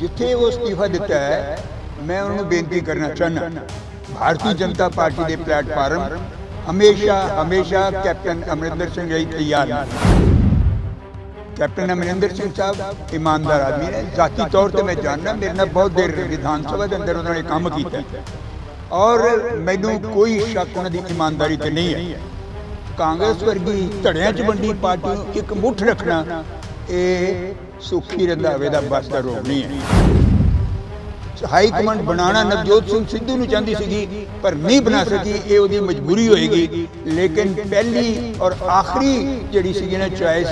ਜਿੱਥੇ ਉਹ ਅਸਤੀਫਾ ਦਿੱਤਾ ਹੈ ਮੈਂ ਉਹਨਾਂ ਨੂੰ ਬੇਨਤੀ ਕਰਨਾ ਚਾਹਨਾ ਭਾਰਤੀ ਜਨਤਾ ਪਾਰਟੀ ਦੇ ਪਲੇਟਫਾਰਮ ਹਮੇਸ਼ਾ ਹਮੇਸ਼ਾ ਕੈਪਟਨ ਅਮਰਿੰਦਰ ਸਿੰਘ ਲਈ ਤਿਆਰ ਹੈ ਕੈਪਟਨ ਅਮਰਿੰਦਰ ਸਿੰਘ ਸਾਹਿਬ ਇਮਾਨਦਾਰ ਆਦਮੀ ਨੇ ਜਾਤੀ ਤੌਰ ਤੇ ਮੈਂ ਜਾਣਦਾ ਮੇਰੇ ਨਾਲ ਬਹੁਤ ਦੇਰ ਵਿਧਾਨ ਸਭਾ ਦੇ ਅੰਦਰ ਉਹਨਾਂ ਨੇ ਕੰਮ ਕੀਤਾ ਔਰ ਮੈਨੂੰ ਕੋਈ ਸ਼ੱਕ ਉਹਨਾਂ ਦੀ ਇਮਾਨਦਾਰੀ ਤੇ ਨਹੀਂ ਹੈ ਕਾਂਗਰਸ ਵਰਗੀ ਧੜਿਆਂ 'ਚ ਵੰਡੀ ਪਾਰਟੀ ਇੱਕ ਮੁੱਠ ਰੱਖਣਾ ਇਹ ਸੁਖੀ ਰੰਧਾਵੇ ਦਾ ਬਸ ਦਾ ਰੋਗ ਨਹੀਂ ਹੈ ਹਾਈ ਕਮਾਂਡ ਬਣਾਣਾ ਨਵਜੋਤ ਸਿੰਘ ਸਿੱਧੂ ਨੂੰ ਚਾਹੁੰਦੀ ਸੀਗੀ ਪਰ ਨਹੀਂ ਬਣਾ ਸਕੀ ਇਹ ਉਹਦੀ ਮਜਬੂਰੀ ਹੋਏਗੀ ਲੇਕਿਨ ਪਹਿਲੀ ਔਰ ਆਖਰੀ ਜਿਹੜੀ ਸੀਗੀ ਨਾ ਚੁਆਇਸ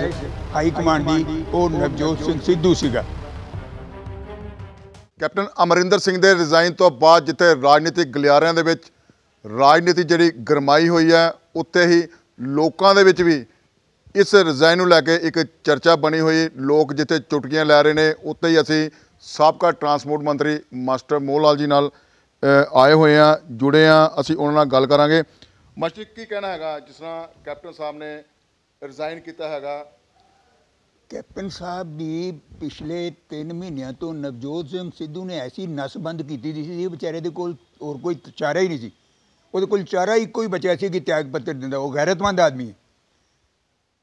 ਹਾਈ ਕਮਾਂਡ ਦੀ ਉਹ ਨਵਜੋਤ ਸਿੰਘ ਸਿੱਧੂ ਸੀਗਾ ਕੈਪਟਨ ਅਮਰਿੰਦਰ ਸਿੰਘ ਦੇ ਰਿਜ਼ਾਈਨ ਤੋਂ ਬਾਅਦ ਜਿੱਥੇ ਰਾਜਨੀਤਿਕ ਗਲਿਆਰਿਆਂ ਦੇ ਵਿੱਚ ਰਾਜਨੀਤੀ ਜਿਹੜੀ ਗਰਮਾਈ ਹੋਈ ਹੈ ਉੱਤੇ ਹੀ ਲੋਕਾਂ ਦੇ ਵਿੱਚ ਵੀ ਇਸ ਰਿਜ਼ਾਈਨ ਨੂੰ ਲੈ ਕੇ ਇੱਕ ਚਰਚਾ ਬਣੀ ਹੋਈ ਲੋਕ ਜਿੱਥੇ ਚੁਟਕੀਆਂ ਲੈ ਰਹੇ ਨੇ ਉੱਥੇ ਹੀ ਅਸੀਂ ਸਾਬਕਾ ਟਰਾਂਸਪੋਰਟ ਮੰਤਰੀ ਮਾਸਟਰ ਮੋਹਲਾਲ ਜੀ ਨਾਲ ਆਏ ਹੋਏ ਆ ਜੁੜੇ ਆ ਅਸੀਂ ਉਹਨਾਂ ਨਾਲ ਗੱਲ ਕਰਾਂਗੇ ਮਾਸਟਰ ਕੀ ਕਹਿਣਾ ਹੈਗਾ ਜਿਸ ਤਰ੍ਹਾਂ ਕੈਪਟਨ ਸਾਹਿਬ ਨੇ ਰਿਜ਼ਾਈਨ ਕੀਤਾ ਹੈਗਾ ਕੈਪਟਨ ਸਾਹਿਬ ਦੀ ਪਿਛਲੇ 3 ਮਹੀਨਿਆਂ ਤੋਂ ਨਵਜੋਤ ਸਿੰਘ ਸਿੱਧੂ ਨੇ ਐਸੀ ਨਸਬੰਦ ਕੀਤੀ ਸੀ ਜੀ ਵਿਚਾਰੇ ਦੇ ਕੋਲ ਹੋਰ ਕੋਈ ਚਾਰਾ ਹੀ ਨਹੀਂ ਸੀ ਉਹਦੇ ਕੋਲ ਚਾਰਾ ਇੱਕੋ ਹੀ ਬਚਿਆ ਸੀ ਕਿ ਤਿਆਗ ਪੱਤਰ ਦਿੰਦਾ ਉਹ ਗੈਰਤਮੰਦ ਆਦਮੀ ਹੈ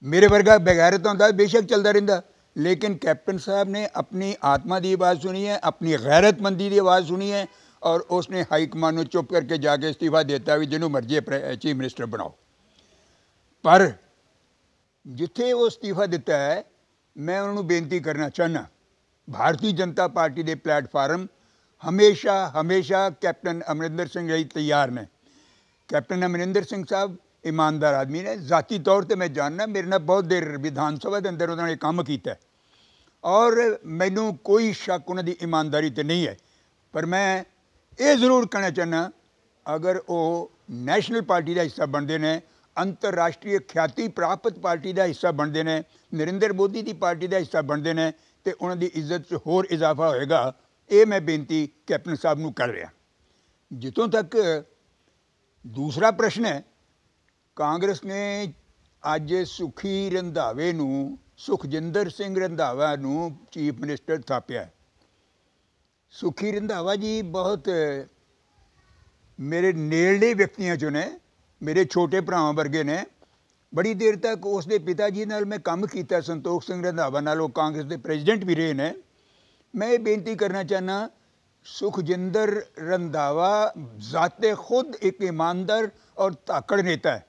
मेरे ਵਰਗਾ ਬਗੈਰਤ ਹੁੰਦਾ बेशक चलता रहा लेकिन कैप्टन साहब ने अपनी आत्मा की आवाज़ सुनी है अपनी गैरतमंदी की आवाज़ सुनी है और उसने हाईकमान को चुप करके जाके इस्तीफा देता भी जिन्होंने मर्जी चीफ मिनिस्टर बनाओ पर जिथे वो इस्तीफा दिता है मैं उन्होंने बेनती करना चाहना भारतीय जनता पार्टी के प्लेटफार्म हमेशा हमेशा कैप्टन अमरिंदर सिंह तैयार ने कैप्टन अमरिंदर सिंह साहब ਇਮਾਨਦਾਰ ਆਦਮੀ ਨੇ ਜ਼ਾਤੀ ਤੌਰ ਤੇ ਮੈਂ ਜਾਣਨਾ ਮੇਰੇ ਨਾਲ ਬਹੁਤ ਦੇਰ ਵਿਧਾਨ ਸਭਾ ਦੇ ਅੰਦਰ ਉਹਨਾਂ ਨੇ ਕੰਮ ਕੀਤਾ ਔਰ ਮੈਨੂੰ ਕੋਈ ਸ਼ੱਕ ਉਹਨਾਂ ਦੀ ਇਮਾਨਦਾਰੀ ਤੇ ਨਹੀਂ ਹੈ ਪਰ ਮੈਂ ਇਹ ਜ਼ਰੂਰ ਕਹਿਣਾ ਚਾਹਨਾ ਅਗਰ ਉਹ ਨੈਸ਼ਨਲ ਪਾਰਟੀ ਦਾ ਹਿੱਸਾ ਬਣਦੇ ਨੇ ਅੰਤਰਰਾਸ਼ਟਰੀ ਖਿਆਤੀ ਪ੍ਰਾਪਤ ਪਾਰਟੀ ਦਾ ਹਿੱਸਾ ਬਣਦੇ ਨੇ ਨਰਿੰਦਰ ਮੋਦੀ ਦੀ ਪਾਰਟੀ ਦਾ ਹਿੱਸਾ ਬਣਦੇ ਨੇ ਤੇ ਉਹਨਾਂ ਦੀ ਇੱਜ਼ਤ 'ਚ ਹੋਰ ਇਜ਼ਾਫਾ ਹੋਏਗਾ ਇਹ ਮੈਂ ਬੇਨਤੀ ਕੈਪਟਨ ਸਾਹਿਬ ਨੂੰ ਕਰ ਰਿਹਾ ਜਿੱਤੋਂ ਤੱਕ ਦੂਸਰਾ ਪ੍ਰਸ਼ਨ ਹੈ ਕਾਂਗਰਸ ਨੇ ਅੱਜ ਸੁਖੀ ਰੰਧਾਵੇ ਨੂੰ ਸੁਖਜਿੰਦਰ ਸਿੰਘ ਰੰਧਾਵਾ ਨੂੰ ਚੀਫ ਮਿਨਿਸਟਰ ਥਾਪਿਆ ਸੁਖੀ ਰੰਧਾਵਾ ਜੀ ਬਹੁਤ ਮੇਰੇ ਨੇੜਲੇ ਵਿਅਕਤੀਆਂ ਚੋਂ ਨੇ ਮੇਰੇ ਛੋਟੇ ਭਰਾਵਾਂ ਵਰਗੇ ਨੇ ਬੜੀ ਦੇਰ ਤੱਕ ਉਸ ਦੇ ਪਿਤਾ ਜੀ ਨਾਲ ਮੈਂ ਕੰਮ ਕੀਤਾ ਸੰਤੋਖ ਸਿੰਘ ਰੰਧਾਵਾ ਨਾਲ ਉਹ ਕਾਂਗਰਸ ਦੇ ਪ੍ਰੈਜ਼ੀਡੈਂਟ ਵੀ ਰਹੇ ਨੇ ਮੈਂ ਇਹ ਬੇਨਤੀ ਕਰਨਾ ਚਾਹਨਾ ਸੁਖਜਿੰਦਰ ਰੰਧਾਵਾ ਜ਼ਾਤੇ ਖੁਦ ਇੱਕ ਇਮਾਨਦਾਰ और ताकड़ नेता है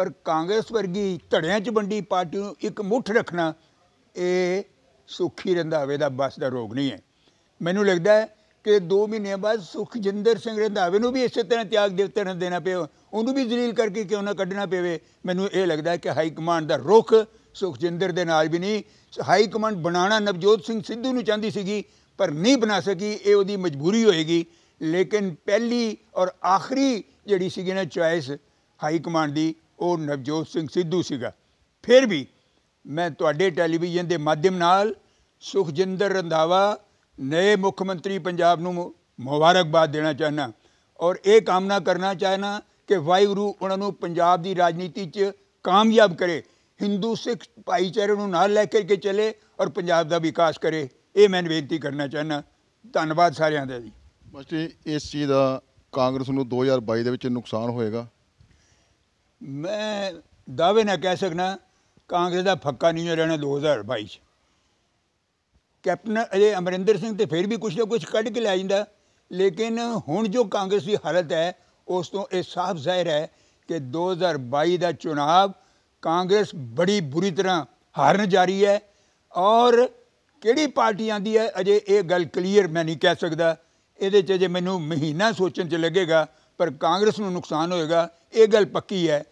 ਪਰ ਕਾਂਗਰਸ ਵਰਗੀ ਧੜਿਆਂ 'ਚ ਵੰਡੀ ਪਾਰਟੀ ਨੂੰ ਇੱਕ ਮੁੱਠ ਰੱਖਣਾ ਇਹ ਸੁਖੀ ਰੰਧਾਵੇ ਦਾ ਬਸ ਦਾ ਰੋਗ ਨਹੀਂ ਹੈ ਮੈਨੂੰ ਲੱਗਦਾ ਹੈ ਕਿ 2 ਮਹੀਨੇ ਬਾਅਦ ਸੁਖਜਿੰਦਰ ਸਿੰਘ ਰੰਧਾਵੇ ਨੂੰ ਵੀ ਇਸੇ ਤਰ੍ਹਾਂ ਤਿਆਗ ਦੇਵਤੇ ਨੂੰ ਦੇਣਾ ਪਿਆ ਉਹਨੂੰ ਵੀ ਜ਼ਲੀਲ ਕਰਕੇ ਕਿਉਂ ਨਾ ਕੱਢਣਾ ਪਵੇ ਮੈਨੂੰ ਇਹ ਲੱਗਦਾ ਹੈ ਕਿ ਹਾਈ ਕਮਾਂਡ ਦਾ ਰੁਖ ਸੁਖਜਿੰਦਰ ਦੇ ਨਾਲ ਵੀ ਨਹੀਂ ਹਾਈ ਕਮਾਂਡ ਬਣਾਣਾ ਨਵਜੋਤ ਸਿੰਘ ਸਿੱਧੂ ਨੂੰ ਚਾਹੁੰਦੀ ਸੀਗੀ ਪਰ ਨਹੀਂ ਬਣਾ ਸਕੀ ਇਹ ਉਹਦੀ ਮਜਬੂਰੀ ਹੋਏਗੀ ਲੇਕਿਨ ਪਹਿਲੀ ਔਰ ਆਖਰੀ ਜਿਹੜੀ ਸੀਗੀ ਨਾ ਚੁਆਇਸ ਹਾਈ ਕਮਾਂਡ ਦੀ ਉਹ ਨਵਜੋਤ ਸਿੰਘ ਸਿੱਧੂ ਸੀਗਾ ਫਿਰ ਵੀ ਮੈਂ ਤੁਹਾਡੇ ਟੈਲੀਵਿਜ਼ਨ ਦੇ ਮਾਧਿਅਮ ਨਾਲ ਸੁਖਜਿੰਦਰ ਰੰਧਾਵਾ ਨਏ ਮੁੱਖ ਮੰਤਰੀ ਪੰਜਾਬ ਨੂੰ ਮੁਬਾਰਕਬਾਦ ਦੇਣਾ ਚਾਹਨਾ ਔਰ ਇਹ ਕਾਮਨਾ ਕਰਨਾ ਚਾਹਨਾ ਕਿ ਵਾਹਿਗੁਰੂ ਉਹਨਾਂ ਨੂੰ ਪੰਜਾਬ ਦੀ ਰਾਜਨੀਤੀ 'ਚ ਕਾਮਯਾਬ ਕਰੇ ਹਿੰਦੂ ਸਿੱਖ ਭਾਈਚਾਰੇ ਨੂੰ ਨਾਲ ਲੈ ਕੇ ਚੱਲੇ ਔਰ ਪੰਜਾਬ ਦਾ ਵਿਕਾਸ ਕਰੇ ਇਹ ਮੈਂ ਬੇਨਤੀ ਕਰਨਾ ਚਾਹਨਾ ਧੰਨਵਾਦ ਸਾਰਿਆਂ ਦਾ ਜੀ ਮਾਸਟਰ ਇਸ ਚੀਜ਼ ਦਾ ਕਾਂਗਰਸ ਨੂੰ 2022 ਦੇ ਵਿੱਚ ਨੁਕਸਾਨ ਹੋਏਗਾ ਮੈਂ ਦਾਅਵੇ ਨਾਲ ਕਹਿ ਸਕਣਾ ਕਾਂਗਰਸ ਦਾ ਫੱਕਾ ਨਹੀਂ ਰਹਿਣਾ 2022 ਚ ਕੈਪਟਨ ਅਜੇ ਅਮਰਿੰਦਰ ਸਿੰਘ ਤੇ ਫਿਰ ਵੀ ਕੁਝ ਨਾ ਕੁਝ ਕੱਢ ਕੇ ਲੈ ਜਾਂਦਾ ਲੇਕਿਨ ਹੁਣ ਜੋ ਕਾਂਗਰਸ ਦੀ ਹਾਲਤ ਹੈ ਉਸ ਤੋਂ ਇਹ ਸਾਫ਼ ਜ਼ਾਹਿਰ ਹੈ ਕਿ 2022 ਦਾ ਚੋਣ ਕਾਂਗਰਸ ਬੜੀ ਬੁਰੀ ਤਰ੍ਹਾਂ ਹਾਰਨ ਜਾ ਰਹੀ ਹੈ ਔਰ ਕਿਹੜੀ ਪਾਰਟੀ ਆਂਦੀ ਹੈ ਅਜੇ ਇਹ ਗੱਲ ਕਲੀਅਰ ਮੈਂ ਨਹੀਂ ਕਹਿ ਸਕਦਾ ਇਹਦੇ 'ਚ ਜੇ ਮੈਨੂੰ ਮਹੀਨਾ ਸੋਚਣ 'ਚ ਲੱਗੇਗਾ ਪਰ ਕਾਂਗਰਸ ਨੂੰ ਨੁਕਸਾਨ ਹੋਏਗਾ ਇਹ ਗੱਲ ਪੱਕੀ ਹੈ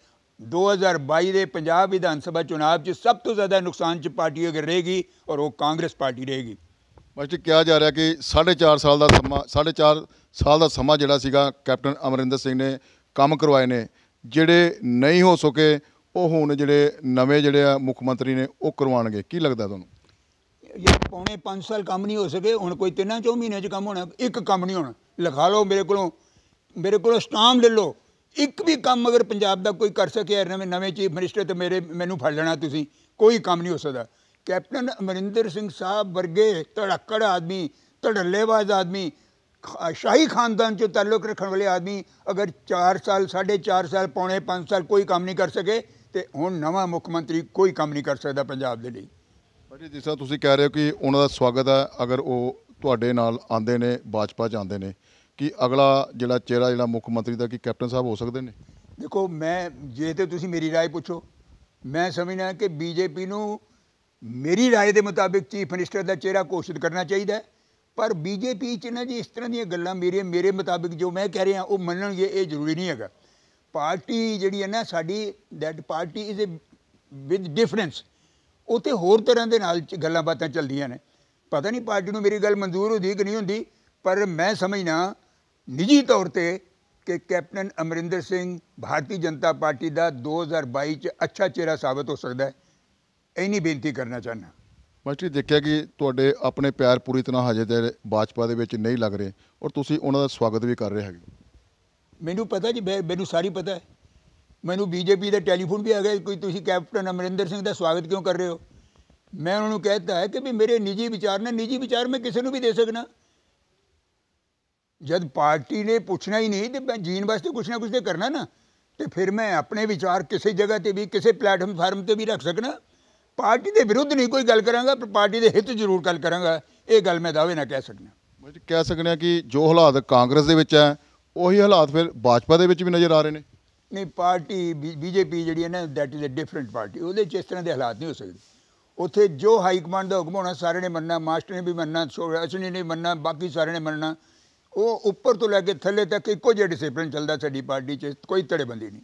2022 ਦੇ ਪੰਜਾਬ ਵਿਧਾਨ ਸਭਾ ਚੋਣਾਂ 'ਚ ਸਭ ਤੋਂ ਜ਼ਿਆਦਾ ਨੁਕਸਾਨ 'ਚ ਪਾਰਟੀ ਅਗਰ ਰਹੇਗੀ ਔਰ ਉਹ ਕਾਂਗਰਸ ਪਾਰਟੀ ਰਹੇਗੀ ਬਸ ਕਿਹਾ ਜਾ ਰਿਹਾ ਕਿ 4.5 ਸਾਲ ਦਾ ਸਮਾਂ 4.5 ਸਾਲ ਦਾ ਸਮਾਂ ਜਿਹੜਾ ਸੀਗਾ ਕੈਪਟਨ ਅਮਰਿੰਦਰ ਸਿੰਘ ਨੇ ਕੰਮ ਕਰਵਾਏ ਨੇ ਜਿਹੜੇ ਨਹੀਂ ਹੋ ਸਕੇ ਉਹ ਹੁਣ ਜਿਹੜੇ ਨਵੇਂ ਜਿਹੜੇ ਆ ਮੁੱਖ ਮੰਤਰੀ ਨੇ ਉਹ ਕਰਵਾਉਣਗੇ ਕੀ ਲੱਗਦਾ ਤੁਹਾਨੂੰ ਇਹ ਪੌਣੇ 5 ਸਾਲ ਕੰਮ ਨਹੀਂ ਹੋ ਸਕੇ ਹੁਣ ਕੋਈ ਤਿੰਨਾਂ ਚੋਂ ਮਹੀਨੇ 'ਚ ਕੰਮ ਹੋਣਾ ਇੱਕ ਕੰਮ ਨਹੀਂ ਹੋਣਾ ਲਿਖਾ ਲਓ ਮੇਰੇ ਕੋਲੋਂ ਮੇਰੇ ਕੋਲੋਂ ਸਟਾਮ ਲੈ ਲਓ ਇੱਕ ਵੀ ਕੰਮ ਅਗਰ ਪੰਜਾਬ ਦਾ ਕੋਈ ਕਰ ਸਕਿਆ ਨਵੇਂ ਨਵੇਂ ਚੀਫ ਮਿਨਿਸਟਰ ਤੇ ਮੇਰੇ ਮੈਨੂੰ ਫੜ ਲੈਣਾ ਤੁਸੀਂ ਕੋਈ ਕੰਮ ਨਹੀਂ ਹੋ ਸਕਦਾ ਕੈਪਟਨ ਅਮਰਿੰਦਰ ਸਿੰਘ ਸਾਹਿਬ ਵਰਗੇ ਧੜਕੜ ਆਦਮੀ ਧੜੱਲੇਬਾਜ਼ ਆਦਮੀ ਸ਼ਾਹੀ ਖਾਨਦਾਨ ਚੋਂ ਤਾਲੁਕ ਰੱਖਣ ਵਾਲੇ ਆਦਮੀ ਅਗਰ 4 ਸਾਲ 4.5 ਸਾਲ ਪੌਣੇ 5 ਸਾਲ ਕੋਈ ਕੰਮ ਨਹੀਂ ਕਰ ਸਕੇ ਤੇ ਹੁਣ ਨਵਾਂ ਮੁੱਖ ਮੰਤਰੀ ਕੋਈ ਕੰਮ ਨਹੀਂ ਕਰ ਸਕਦਾ ਪੰਜਾਬ ਦੇ ਲਈ ਬੜੀ ਦਿਸਾ ਤੁਸੀਂ ਕਹਿ ਰਹੇ ਹੋ ਕਿ ਉਹਨਾਂ ਦਾ ਸਵਾਗਤ ਹੈ ਅਗਰ ਉਹ ਤੁਹਾਡੇ ਨਾਲ ਆਉਂਦੇ ਨੇ ਭਾਜਪਾ ਚ ਨੇ ਕਿ ਅਗਲਾ ਜਿਹੜਾ ਚਿਹਰਾ ਜਿਹੜਾ ਮੁੱਖ ਮੰਤਰੀ ਦਾ ਕੀ ਕੈਪਟਨ ਸਾਹਿਬ ਹੋ ਸਕਦੇ ਨੇ ਦੇਖੋ ਮੈਂ ਜੇ ਤੇ ਤੁਸੀਂ ਮੇਰੀ رائے ਪੁੱਛੋ ਮੈਂ ਸਮਝਣਾ ਕਿ ਬੀਜੇਪੀ ਨੂੰ ਮੇਰੀ رائے ਦੇ ਮੁਤਾਬਿਕ ਚੀਫ ਮਿਨਿਸਟਰ ਦਾ ਚਿਹਰਾ ਘੋਸ਼ਿਤ ਕਰਨਾ ਚਾਹੀਦਾ ਪਰ ਬੀਜੇਪੀ ਚ ਨਾ ਜੀ ਇਸ ਤਰ੍ਹਾਂ ਦੀਆਂ ਗੱਲਾਂ ਮੇਰੇ ਮੇਰੇ ਮੁਤਾਬਿਕ ਜੋ ਮੈਂ ਕਹਿ ਰਿਹਾ ਉਹ ਮੰਨਣਗੇ ਇਹ ਜ਼ਰੂਰੀ ਨਹੀਂ ਹੈਗਾ ਪਾਰਟੀ ਜਿਹੜੀ ਹੈ ਨਾ ਸਾਡੀ that party is a with difference ਉਤੇ ਹੋਰ ਤਰ੍ਹਾਂ ਦੇ ਨਾਲ ਗੱਲਾਂ ਬਾਤਾਂ ਚੱਲਦੀਆਂ ਨੇ ਪਤਾ ਨਹੀਂ ਪਾਰਟੀ ਨੂੰ ਮੇਰੀ ਗੱਲ ਮਨਜ਼ੂਰ ਹੁੰਦੀ ਕਿ ਨਹੀਂ ਹੁੰਦੀ ਪਰ ਮੈਂ ਸਮਝਣਾ ਨਿੱਜੀ ਤੌਰ ਤੇ ਕਿ ਕੈਪਟਨ ਅਮਰਿੰਦਰ ਸਿੰਘ ਭਾਰਤੀ ਜਨਤਾ ਪਾਰਟੀ ਦਾ 2022 ਚ ਅੱਛਾ ਚਿਹਰਾ ਸਾਬਤ ਹੋ ਸਕਦਾ ਹੈ ਇੰਨੀ ਬੇਨਤੀ ਕਰਨਾ ਚਾਹਨਾ ਮਾਸਟਰ ਦੇਖਿਆ ਕਿ ਤੁਹਾਡੇ ਆਪਣੇ ਪਿਆਰ ਪੂਰੀ ਤਰ੍ਹਾਂ ਹਜੇ ਤੇ ਬਾਜਪਾ ਦੇ ਵਿੱਚ ਨਹੀਂ ਲੱਗ ਰਹੇ ਔਰ ਤੁਸੀਂ ਉਹਨਾਂ ਦਾ ਸਵਾਗਤ ਵੀ ਕਰ ਰਹੇ ਹੈਗੇ ਮੈਨੂੰ ਪਤਾ ਜੀ ਮੈਨੂੰ ਸਾਰੀ ਪਤਾ ਹੈ ਮੈਨੂੰ ਬੀਜੇਪੀ ਦਾ ਟੈਲੀਫੋਨ ਵੀ ਆ ਗਿਆ ਕੋਈ ਤੁਸੀਂ ਕੈਪਟਨ ਅਮਰਿੰਦਰ ਸਿੰਘ ਦਾ ਸਵਾਗਤ ਕਿਉਂ ਕਰ ਰਹੇ ਹੋ ਮੈਂ ਉਹਨਾਂ ਨੂੰ ਕਹਿਤਾ ਹੈ ਕਿ ਵੀ ਮੇਰੇ ਨਿੱਜੀ ਵਿਚਾਰ ਨੇ ਨਿੱਜੀ ਵਿਚਾਰ ਮੈਂ ਕਿਸੇ ਨੂੰ ਵੀ ਦੇ ਸਕਣਾ ਜਦ ਪਾਰਟੀ ਨੇ ਪੁੱਛਣਾ ਹੀ ਨਹੀਂ ਤੇ ਮੈਂ ਜੀਣ ਵਾਸਤੇ ਕੁਛ ਨਾ ਕੁਛ ਤੇ ਕਰਨਾ ਨਾ ਤੇ ਫਿਰ ਮੈਂ ਆਪਣੇ ਵਿਚਾਰ ਕਿਸੇ ਜਗ੍ਹਾ ਤੇ ਵੀ ਕਿਸੇ ਪਲੇਟਫਾਰਮ ਫਾਰਮ ਤੇ ਵੀ ਰੱਖ ਸਕਣਾ ਪਾਰਟੀ ਦੇ ਵਿਰੁੱਧ ਨਹੀਂ ਕੋਈ ਗੱਲ ਕਰਾਂਗਾ ਪਰ ਪਾਰਟੀ ਦੇ ਹਿੱਤ ਜ਼ਰੂਰ ਗੱਲ ਕਰਾਂਗਾ ਇਹ ਗੱਲ ਮੈਂ ਦਾਅਵੇ ਨਾਲ ਕਹਿ ਸਕਦਾ ਮੈਂ ਕਹਿ ਸਕਦਾ ਕਿ ਜੋ ਹਾਲਾਤ ਕਾਂਗਰਸ ਦੇ ਵਿੱਚ ਹੈ ਉਹੀ ਹਾਲਾਤ ਫਿਰ ਭਾਜਪਾ ਦੇ ਵਿੱਚ ਵੀ ਨਜ਼ਰ ਆ ਰਹੇ ਨੇ ਨਹੀਂ ਪਾਰਟੀ ਬੀਜੇਪੀ ਜਿਹੜੀ ਹੈ ਨਾ that is a different party ਉਹਦੇ ਚ ਇਸ ਤਰ੍ਹਾਂ ਦੇ ਹਾਲਾਤ ਨਹੀਂ ਹੋ ਸਕਦੇ ਉੱਥੇ ਜੋ ਹਾਈ ਕਮਾਂਡ ਦਾ ਹੁਕਮ ਹੋਣਾ ਸਾਰੇ ਨੇ ਮੰਨਣਾ ਮਾਸਟਰ ਨੇ ਵੀ ਮੰਨਣਾ ਅਸ਼ਨੀ ਨੇ ਮੰਨਣਾ ਬਾਕੀ ਸਾਰੇ ਨੇ ਮੰਨਣਾ ਉਹ ਉੱਪਰ ਤੋਂ ਲੈ ਕੇ ਥੱਲੇ ਤੱਕ ਇੱਕੋ ਜਿਹਾ ਡਿਸਪਲਿਨ ਚੱਲਦਾ ਸਾਡੀ ਪਾਰਟੀ 'ਚ ਕੋਈ ਤੜੇਬੰਦੀ ਨਹੀਂ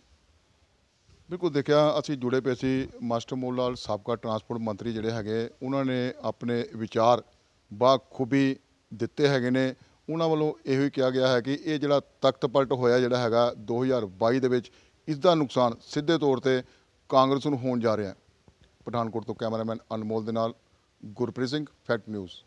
ਬਿਲਕੁਲ ਦੇਖਿਆ ਅਸੀਂ ਜੁੜੇ ਪਏ ਸੀ ਮਾਸਟਰ ਮੋਲ ਲਾਲ ਸਾਬਕਾ ਟਰਾਂਸਪੋਰਟ ਮੰਤਰੀ ਜਿਹੜੇ ਹੈਗੇ ਉਹਨਾਂ ਨੇ ਆਪਣੇ ਵਿਚਾਰ ਬਾਖੂਬੀ ਦਿੱਤੇ ਹੈਗੇ ਨੇ ਉਹਨਾਂ ਵੱਲੋਂ ਇਹੋ ਹੀ ਕਿਹਾ ਗਿਆ ਹੈ ਕਿ ਇਹ ਜਿਹੜਾ ਤਖਤ ਪਲਟ ਹੋਇਆ ਜਿਹੜਾ ਹੈਗਾ 2022 ਦੇ ਵਿੱਚ ਇਸ ਦਾ ਨੁਕਸਾਨ ਸਿੱਧੇ ਤੌਰ ਤੇ ਕਾਂਗਰਸ ਨੂੰ ਹੋਣ ਜਾ ਰਿਹਾ ਹੈ ਪਠਾਨਕੋਟ ਤੋਂ ਕੈਮਰਾਮੈਨ ਅਨਮੋਲ ਦੇ ਨਾਲ ਗੁਰਪ੍ਰੀਤ ਸਿੰਘ ਫੈਕਟ ਨਿਊਜ਼